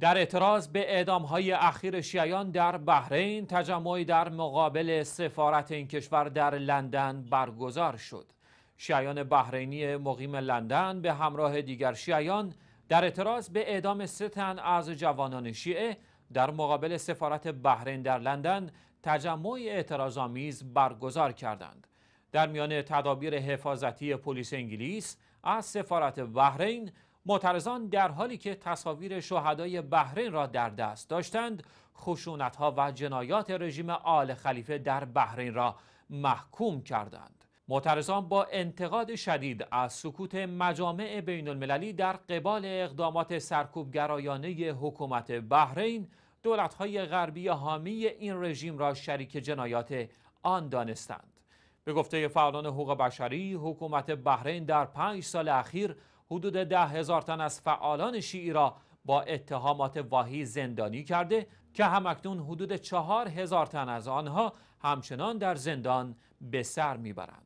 در اعتراض به های اخیر شیعیان در بحرین تجمعی در مقابل سفارت این کشور در لندن برگزار شد شیعیان بحرینی مقیم لندن به همراه دیگر شیعیان در اعتراض به اعدام ستن از جوانان شیعه در مقابل سفارت بحرین در لندن تجمعی اعتراضآمیز برگزار کردند در میان تدابیر حفاظتی پلیس انگلیس از سفارت بحرین معترضان در حالی که تصاویر شهدای بحرین را در دست داشتند خشونتها و جنایات رژیم آل خلیفه در بحرین را محکوم کردند معترضان با انتقاد شدید از سکوت مجامع بین المللی در قبال اقدامات سرکوبگرایانه حکومت بحرین دولتهای غربی حامی این رژیم را شریک جنایات آن دانستند به گفته فعالان حقوق بشری حکومت بحرین در پنج سال اخیر حدود ده هزار تن از فعالان شیعی را با اتهامات واهی زندانی کرده که همکنون حدود چهار هزار تن از آنها همچنان در زندان به سر میبرند.